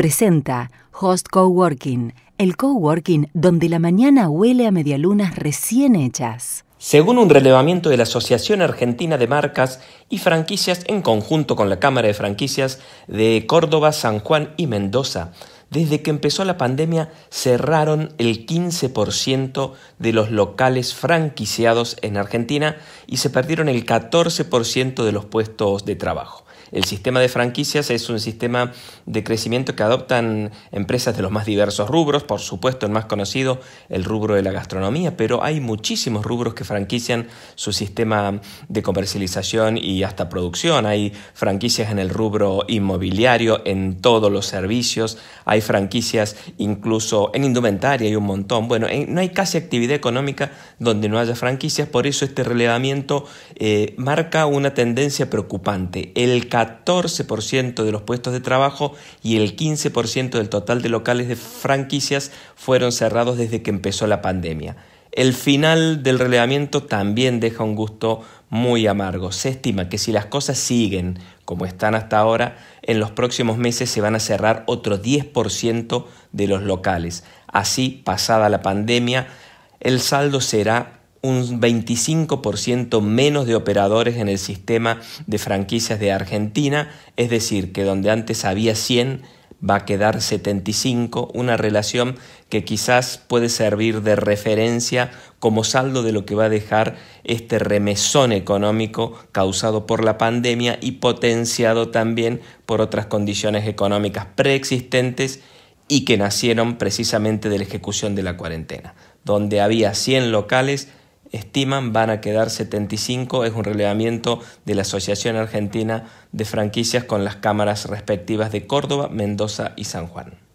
presenta Host Coworking, el coworking donde la mañana huele a medialunas recién hechas. Según un relevamiento de la Asociación Argentina de Marcas y Franquicias en conjunto con la Cámara de Franquicias de Córdoba, San Juan y Mendoza, desde que empezó la pandemia cerraron el 15% de los locales franquiciados en Argentina y se perdieron el 14% de los puestos de trabajo. El sistema de franquicias es un sistema de crecimiento que adoptan empresas de los más diversos rubros, por supuesto el más conocido, el rubro de la gastronomía, pero hay muchísimos rubros que franquician su sistema de comercialización y hasta producción. Hay franquicias en el rubro inmobiliario, en todos los servicios, hay franquicias incluso en indumentaria, hay un montón. Bueno, eh, no hay casi actividad económica donde no haya franquicias, por eso este relevamiento eh, marca una tendencia preocupante. El 14% de los puestos de trabajo y el 15% del total de locales de franquicias fueron cerrados desde que empezó la pandemia. El final del relevamiento también deja un gusto muy amargo. Se estima que si las cosas siguen como están hasta ahora, en los próximos meses se van a cerrar otro 10% de los locales. Así, pasada la pandemia, el saldo será un 25% menos de operadores en el sistema de franquicias de Argentina, es decir, que donde antes había 100 va a quedar 75, una relación que quizás puede servir de referencia como saldo de lo que va a dejar este remesón económico causado por la pandemia y potenciado también por otras condiciones económicas preexistentes y que nacieron precisamente de la ejecución de la cuarentena. Donde había 100 locales, estiman van a quedar 75, es un relevamiento de la Asociación Argentina de Franquicias con las cámaras respectivas de Córdoba, Mendoza y San Juan.